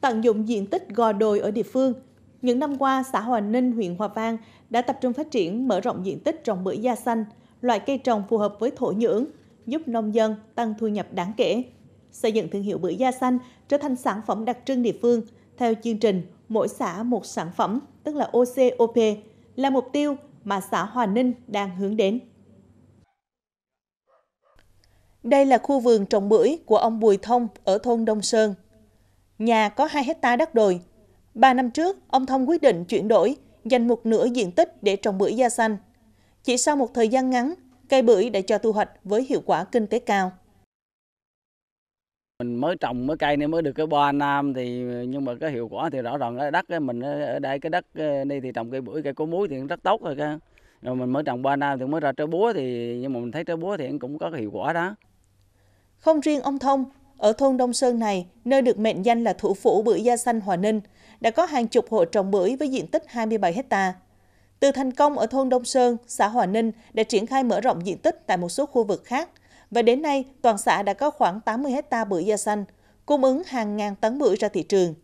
tận dụng diện tích gò đồi ở địa phương. Những năm qua, xã Hòa Ninh, huyện Hòa Vang đã tập trung phát triển mở rộng diện tích trồng bưởi da xanh, loại cây trồng phù hợp với thổ nhưỡng, giúp nông dân tăng thu nhập đáng kể. Xây dựng thương hiệu bưởi da xanh trở thành sản phẩm đặc trưng địa phương theo chương trình mỗi xã một sản phẩm, tức là OCOP, là mục tiêu mà xã Hòa Ninh đang hướng đến. Đây là khu vườn trồng bưởi của ông Bùi Thông ở thôn Đông Sơn, nhà có 2 hecta đất đồi. 3 năm trước, ông Thông quyết định chuyển đổi, dành một nửa diện tích để trồng bưởi da xanh. Chỉ sau một thời gian ngắn, cây bưởi đã cho thu hoạch với hiệu quả kinh tế cao. Mình mới trồng mới cây này mới được cái 3 năm thì nhưng mà cái hiệu quả thì rõ ràng ở đất ấy, mình ở đây cái đất ờ, đây thì trồng cây bưởi cây có muối thì rất tốt rồi cơ. Rồi mình mới trồng 3 năm thì mới ra trái búa thì nhưng mà mình thấy trái búa thì cũng có cái hiệu quả đó. Không riêng ông Thông, ở thôn Đông Sơn này, nơi được mệnh danh là thủ phủ bưởi da xanh Hòa Ninh, đã có hàng chục hộ trồng bưởi với diện tích 27 hecta. Từ thành công ở thôn Đông Sơn, xã Hòa Ninh đã triển khai mở rộng diện tích tại một số khu vực khác và đến nay toàn xã đã có khoảng 80 hecta bưởi da xanh, cung ứng hàng ngàn tấn bưởi ra thị trường.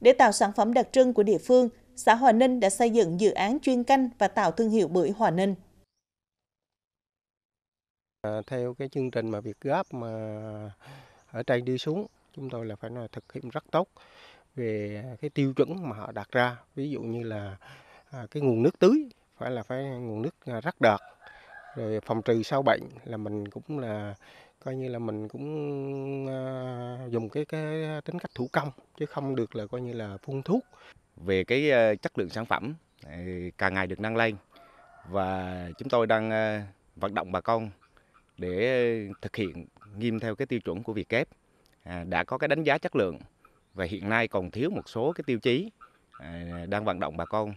Để tạo sản phẩm đặc trưng của địa phương, xã Hòa Ninh đã xây dựng dự án chuyên canh và tạo thương hiệu bưởi Hòa Ninh. À, theo cái chương trình mà việc góp mà ở trên đi xuống chúng tôi là phải là thực hiện rất tốt về à, cái tiêu chuẩn mà họ đặt ra ví dụ như là à, cái nguồn nước tưới phải là phải nguồn nước à, rất đợt rồi phòng trừ sâu bệnh là mình cũng là coi như là mình cũng à, dùng cái cái tính cách thủ công chứ không được là coi như là phun thuốc về cái à, chất lượng sản phẩm càng ngày được nâng lên và chúng tôi đang vận động bà con để ờ, thực hiện nghiêm theo cái tiêu chuẩn của Vietgap à, đã có cái đánh giá chất lượng và hiện nay còn thiếu một số cái tiêu chí à, đang vận động bà con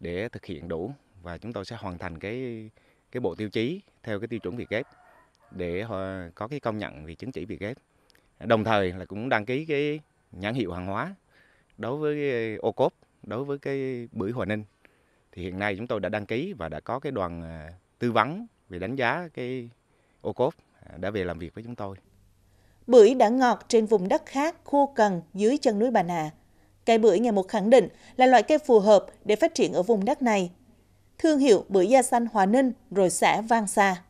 để thực hiện đủ và chúng tôi sẽ hoàn thành cái cái bộ tiêu chí theo cái tiêu chuẩn Vietgap để có cái công nhận về chứng chỉ Vietgap. Đồng thời là cũng đăng ký cái nhãn hiệu hàng hóa đối với ờ, ô cốp, đối với cái bưởi Hòa Ninh. Thì hiện nay chúng tôi đã đăng ký và đã có cái đoàn ờ, tư vấn về đánh giá cái ô cốp à, đã về làm việc với chúng tôi. Bưởi đã ngọt trên vùng đất khác, khô cằn dưới chân núi Bà Nà. Cây bưởi ngày một khẳng định là loại cây phù hợp để phát triển ở vùng đất này. Thương hiệu bưởi da xanh Hòa Ninh rồi xã Vang Sa.